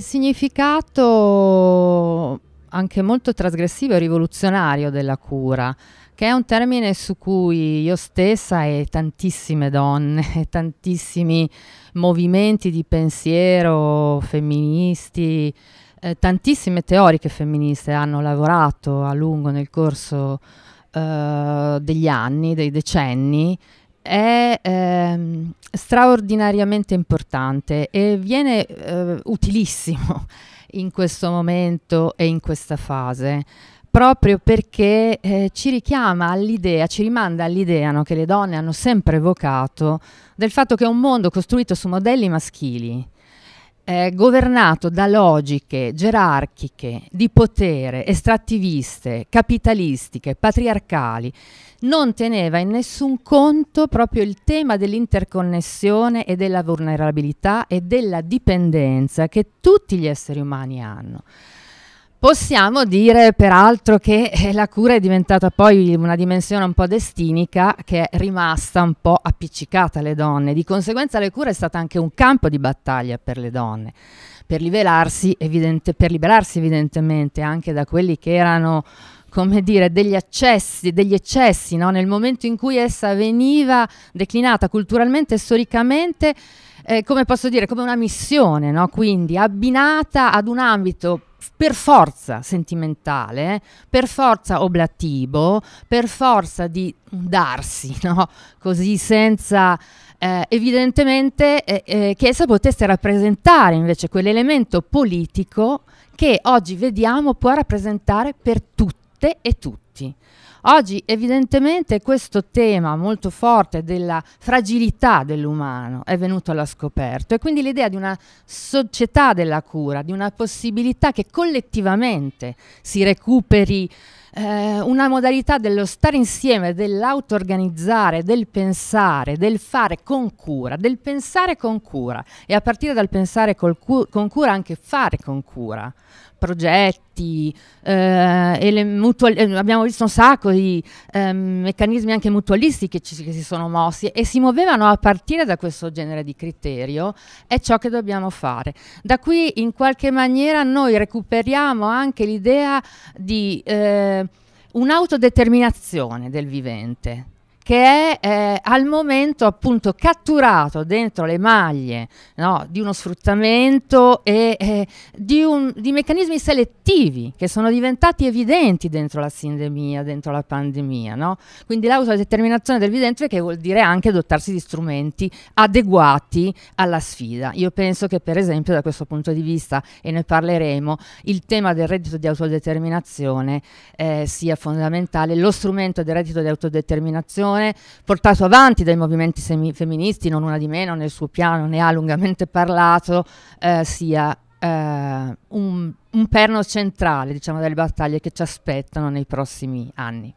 il significato anche molto trasgressivo e rivoluzionario della cura, che è un termine su cui io stessa e tantissime donne, tantissimi movimenti di pensiero femministi, eh, tantissime teoriche femministe hanno lavorato a lungo nel corso eh, degli anni, dei decenni è ehm, straordinariamente importante e viene eh, utilissimo in questo momento e in questa fase proprio perché eh, ci richiama all'idea, ci rimanda all'idea no, che le donne hanno sempre evocato del fatto che è un mondo costruito su modelli maschili eh, governato da logiche gerarchiche, di potere, estrattiviste, capitalistiche, patriarcali, non teneva in nessun conto proprio il tema dell'interconnessione e della vulnerabilità e della dipendenza che tutti gli esseri umani hanno. Possiamo dire peraltro che eh, la cura è diventata poi una dimensione un po' destinica che è rimasta un po' appiccicata alle donne. Di conseguenza la cura è stata anche un campo di battaglia per le donne, per, evidente, per liberarsi evidentemente anche da quelli che erano come dire, degli, accessi, degli eccessi no? nel momento in cui essa veniva declinata culturalmente e storicamente eh, come posso dire, come una missione, no? quindi abbinata ad un ambito per forza sentimentale, per forza oblativo, per forza di darsi, no? così senza eh, evidentemente eh, eh, che essa potesse rappresentare invece quell'elemento politico che oggi vediamo può rappresentare per tutte e tutti tutti. Oggi evidentemente questo tema molto forte della fragilità dell'umano è venuto alla scoperta e quindi l'idea di una società della cura, di una possibilità che collettivamente si recuperi eh, una modalità dello stare insieme, dell'auto-organizzare, del pensare, del fare con cura, del pensare con cura e a partire dal pensare cu con cura anche fare con cura progetti, eh, eh abbiamo visto un sacco di eh, meccanismi anche mutualistici che, ci, che si sono mossi e si muovevano a partire da questo genere di criterio, è ciò che dobbiamo fare. Da qui in qualche maniera noi recuperiamo anche l'idea di... Eh, un'autodeterminazione del vivente che è eh, al momento appunto catturato dentro le maglie no, di uno sfruttamento e eh, di, un, di, meccanismi selettivi che sono diventati evidenti dentro la sindemia, dentro la pandemia. No? Quindi l'autodeterminazione del vidente che vuol dire anche dotarsi di strumenti adeguati alla sfida. Io penso che per esempio da questo punto di vista, e ne parleremo, il tema del reddito di autodeterminazione eh, sia fondamentale, lo strumento del reddito di autodeterminazione discussione portato avanti dai movimenti femministi, non una di meno nel suo piano, ne ha lungamente parlato, eh, sia eh, un, un perno centrale diciamo, delle battaglie che ci aspettano nei prossimi anni.